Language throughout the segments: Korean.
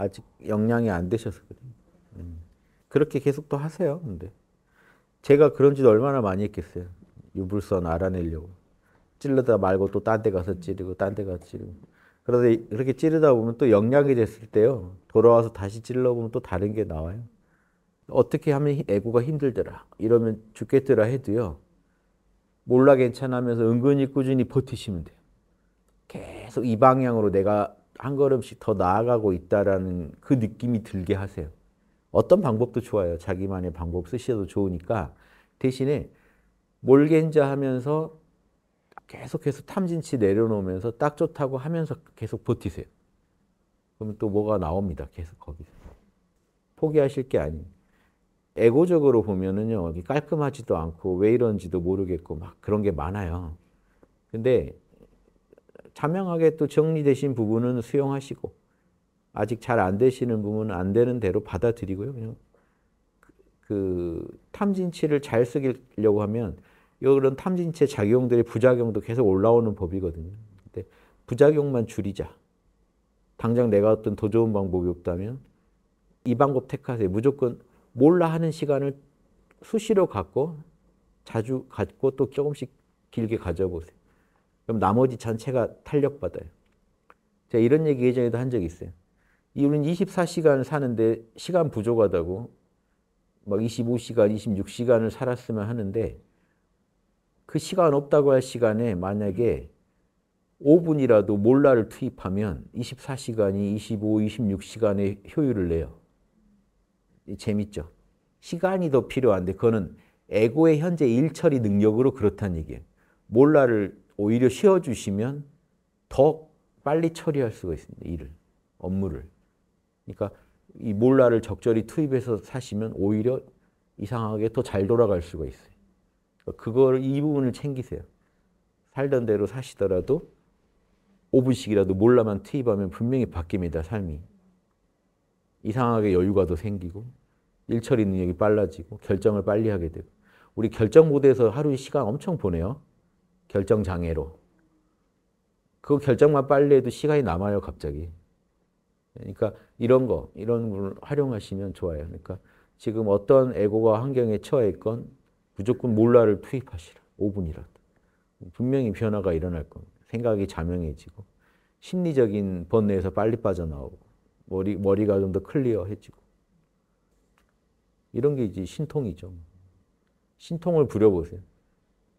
아직 역량이 안 되셔서 그래요. 음. 그렇게 계속 또 하세요. 근데 제가 그런 짓 얼마나 많이 했겠어요. 유불선 알아내려고 찔러다 말고 또 딴 데 가서 찌르고 딴 데 가서 찌르고 그러다 이렇게 찌르다 보면 또 역량이 됐을 때요 돌아와서 다시 찔러보면 또 다른 게 나와요. 어떻게 하면 애고가 힘들더라 이러면 죽겠더라 해도요 몰라 괜찮아면서 은근히 꾸준히 버티시면 돼요. 계속 이 방향으로 내가 한 걸음씩 더 나아가고 있다라는 그 느낌이 들게 하세요. 어떤 방법도 좋아요. 자기만의 방법 쓰셔도 좋으니까 대신에 몰겐자 하면서 계속해서 탐진치 내려놓으면서 딱 좋다고 하면서 계속 버티세요. 그럼 또 뭐가 나옵니다. 계속 거기서. 포기하실 게 아니에요. 에고적으로 보면은요, 깔끔하지도 않고 왜 이런지도 모르겠고 막 그런 게 많아요. 근데 자명하게 또 정리되신 부분은 수용하시고 아직 잘 안 되시는 부분은 안 되는 대로 받아들이고요. 그냥 그 탐진치를 잘 쓰려고 하면 이런 탐진체 작용들의 부작용도 계속 올라오는 법이거든요. 근데 부작용만 줄이자. 당장 내가 어떤 더 좋은 방법이 없다면 이 방법 택하세요. 무조건 몰라 하는 시간을 수시로 갖고 자주 갖고 또 조금씩 길게 가져보세요. 그럼 나머지 전체가 탄력받아요. 제가 이런 얘기 예전에도 한 적이 있어요. 이 우리는 2 4시간 사는데 시간 부족하다고 막 25시간, 26시간을 살았으면 하는데 그 시간 없다고 할 시간에 만약에 5분이라도 몰라를 투입하면 24시간이 25, 26시간의 효율을 내요. 재밌죠? 시간이 더 필요한데 그거는 에고의 현재 일처리 능력으로 그렇다는 얘기예요. 몰라를 오히려 쉬어주시면 더 빨리 처리할 수가 있습니다. 일을, 업무를. 그러니까 이 몰라를 적절히 투입해서 사시면 오히려 이상하게 더 잘 돌아갈 수가 있어요. 그러니까 그걸 이 부분을 챙기세요. 살던 대로 사시더라도 5분씩이라도 몰라만 투입하면 분명히 바뀝니다. 삶이. 이상하게 여유가 더 생기고 일처리 능력이 빨라지고 결정을 빨리 하게 되고 우리 결정 모드에서 하루에 시간 엄청 보내요. 결정 장애로. 그 결정만 빨리 해도 시간이 남아요, 갑자기. 그러니까 이런 거, 이런 걸 활용하시면 좋아요. 그러니까 지금 어떤 에고가 환경에 처해 있건 무조건 몰라를 투입하시라. 5분이라도. 분명히 변화가 일어날 겁니다. 생각이 자명해지고 심리적인 번뇌에서 빨리 빠져나오고 머리, 머리가 좀 더 클리어해지고 이런 게 이제 신통이죠. 신통을 부려보세요.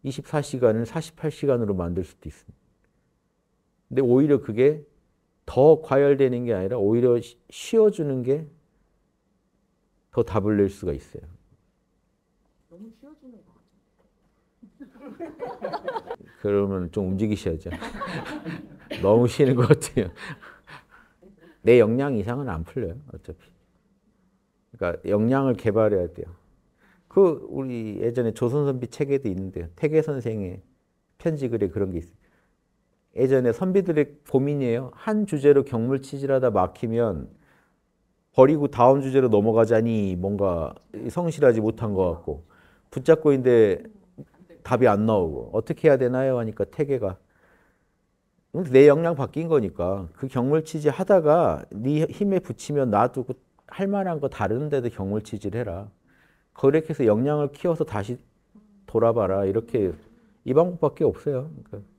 24시간을 48시간으로 만들 수도 있습니다. 근데 오히려 그게 더 과열되는 게 아니라 오히려 쉬어주는 게 더 답을 낼 수가 있어요. 너무 쉬어주는 것 그러면 좀 움직이셔야죠. 너무 쉬는 것 같아요. 내 역량 이상은 안 풀려요, 어차피. 그러니까 역량을 개발해야 돼요. 그 우리 예전에 조선선비 책에도 있는데 태계 선생의 편지 글에 그런 게 있어요. 예전에 선비들의 고민이에요. 한 주제로 경물치질하다 막히면 버리고 다음 주제로 넘어가자니 뭔가 성실하지 못한 것 같고 붙잡고 있는데 답이 안 나오고 어떻게 해야 되나요? 하니까 태계가 내 역량 바뀐 거니까 그 경물치질 하다가 네 힘에 붙이면 놔두고 그 할 만한 거 다른 데도 경물치질 해라. 거래해서 역량을 키워서 다시 돌아봐라. 이렇게 이 방법밖에 없어요. 그러니까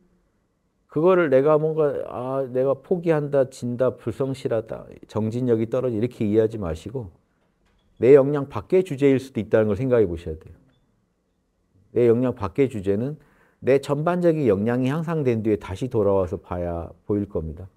그거를 내가 뭔가 아 내가 포기한다, 진다, 불성실하다, 정진력이 떨어지 이렇게 이해하지 마시고 내 역량 밖의 주제일 수도 있다는 걸 생각해 보셔야 돼요. 내 역량 밖의 주제는 내 전반적인 역량이 향상된 뒤에 다시 돌아와서 봐야 보일 겁니다.